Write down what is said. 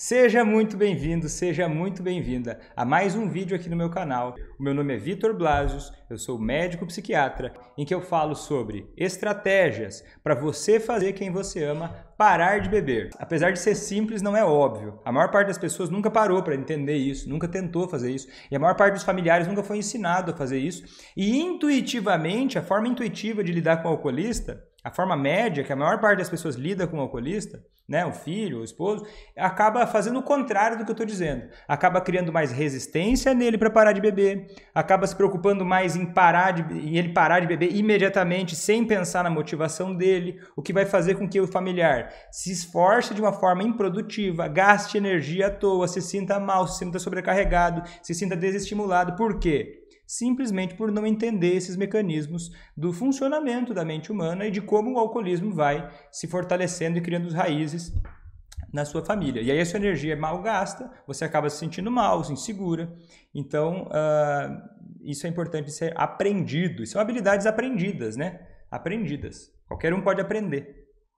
Seja muito bem-vindo, seja muito bem-vinda a mais um vídeo aqui no meu canal. O meu nome é Vitor Blasius, eu sou médico psiquiatra, em que eu falo sobre estratégias para você fazer quem você ama parar de beber. Apesar de ser simples, não é óbvio. A maior parte das pessoas nunca parou para entender isso, nunca tentou fazer isso, e a maior parte dos familiares nunca foi ensinado a fazer isso. E intuitivamente, a forma intuitiva de lidar com o alcoolista a forma média que a maior parte das pessoas lida com o alcoolista, né, o filho, o esposo, acaba fazendo o contrário do que eu estou dizendo. Acaba criando mais resistência nele para parar de beber, acaba se preocupando mais em parar de, em ele parar de beber imediatamente, sem pensar na motivação dele, o que vai fazer com que o familiar se esforce de uma forma improdutiva, gaste energia à toa, se sinta mal, se sinta sobrecarregado, se sinta desestimulado. Por quê? simplesmente por não entender esses mecanismos do funcionamento da mente humana e de como o alcoolismo vai se fortalecendo e criando raízes na sua família. E aí a sua energia é mal gasta, você acaba se sentindo mal, se insegura. Então, uh, isso é importante ser aprendido. São habilidades aprendidas, né? Aprendidas. Qualquer um pode aprender.